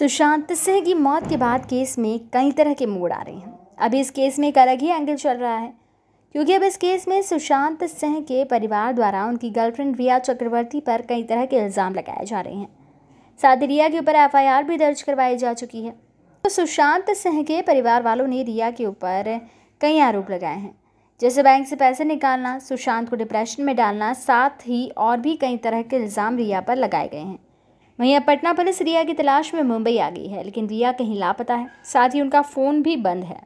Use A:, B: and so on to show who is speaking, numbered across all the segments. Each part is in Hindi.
A: सुशांत सिंह की मौत के बाद केस में कई तरह के मोड़ आ रहे हैं अभी इस केस में एक अलग ही एंगल चल रहा है क्योंकि अब इस केस में सुशांत सिंह के परिवार द्वारा उनकी गर्लफ्रेंड रिया चक्रवर्ती पर कई तरह के इल्ज़ाम लगाए जा रहे हैं साथ ही रिया के ऊपर एफआईआर भी दर्ज करवाई जा चुकी है तो सुशांत सिंह के परिवार वालों ने रिया के ऊपर कई आरोप लगाए हैं जैसे बैंक से पैसे निकालना सुशांत को डिप्रेशन में डालना साथ ही और भी कई तरह के इल्ज़ाम रिया पर लगाए गए हैं वहीं अब पटना पुलिस रिया की तलाश में मुंबई आ गई है लेकिन रिया कहीं लापता है साथ ही उनका फ़ोन भी बंद है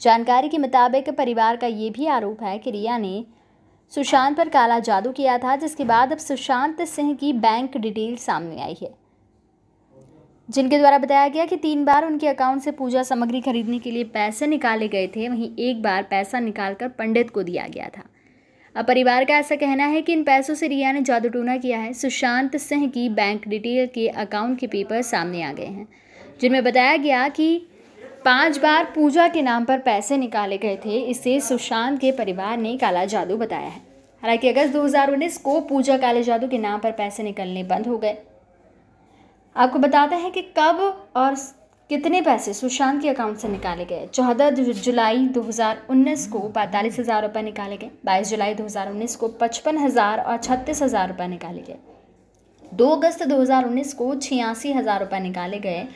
A: जानकारी के मुताबिक परिवार का ये भी आरोप है कि रिया ने सुशांत पर काला जादू किया था जिसके बाद अब सुशांत सिंह की बैंक डिटेल सामने आई है जिनके द्वारा बताया गया कि तीन बार उनके अकाउंट से पूजा सामग्री खरीदने के लिए पैसे निकाले गए थे वहीं एक बार पैसा निकालकर पंडित को दिया गया था अब परिवार का ऐसा कहना है कि इन पैसों से रिया ने जादू टूना किया है सुशांत सिंह की बैंक डिटेल के अकाउंट के पेपर सामने आ गए हैं जिनमें बताया गया कि पांच बार पूजा के नाम पर पैसे निकाले गए थे इसे सुशांत के परिवार ने काला जादू बताया है हालांकि अगस्त 2019 को पूजा काले जादू के नाम पर पैसे निकलने बंद हो गए आपको बताते हैं कि कब और कितने पैसे सुशांत के अकाउंट से निकाले गए चौदह जुलाई 2019 को पैंतालीस हज़ार रुपये निकाले गए 22 जुलाई 2019 को पचपन हज़ार और छत्तीस हज़ार रुपये निकाले गए 2 अगस्त 2019 को छियासी हज़ार रुपये निकाले गए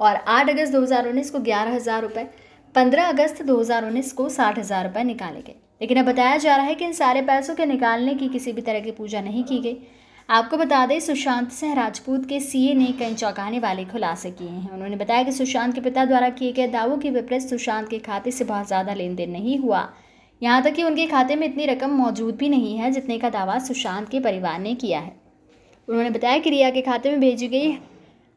A: और 8 अगस्त 2019 को ग्यारह हज़ार रुपये पंद्रह अगस्त 2019 को साठ हज़ार रुपये निकाले गए लेकिन अब बताया जा रहा है कि इन सारे पैसों के निकालने की किसी भी तरह की पूजा नहीं की गई आपको बता दें सुशांत सिंह राजपूत के सीए ने कई चौंकाने वाले खुलासे किए हैं उन्होंने बताया कि सुशांत के पिता द्वारा किए गए दावों के विपरीत सुशांत के खाते से बहुत ज़्यादा लेन देन नहीं हुआ यहाँ तक कि उनके खाते में इतनी रकम मौजूद भी नहीं है जितने का दावा सुशांत के परिवार ने किया है उन्होंने बताया कि रिया के खाते में भेजी गई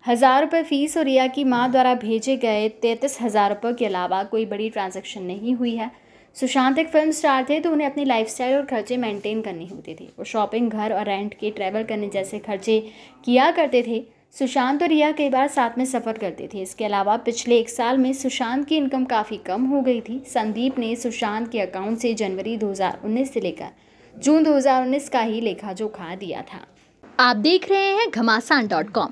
A: हज़ार रुपये फ़ीस और रिया की माँ द्वारा भेजे गए तैंतीस हज़ार रुपये के अलावा कोई बड़ी ट्रांजेक्शन नहीं हुई है सुशांत एक फिल्म स्टार थे तो उन्हें अपनी लाइफस्टाइल और खर्चे मेंटेन करने होते थे वो शॉपिंग घर और रेंट के ट्रैवल करने जैसे खर्चे किया करते थे सुशांत और रिया कई बार साथ में सफ़र करते थे इसके अलावा पिछले एक साल में सुशांत की इनकम काफ़ी कम हो गई थी संदीप ने सुशांत के अकाउंट से जनवरी 2019 से लेकर जून 2019 का ही लेखा जोखा दिया था आप देख रहे हैं घमासान डॉट कॉम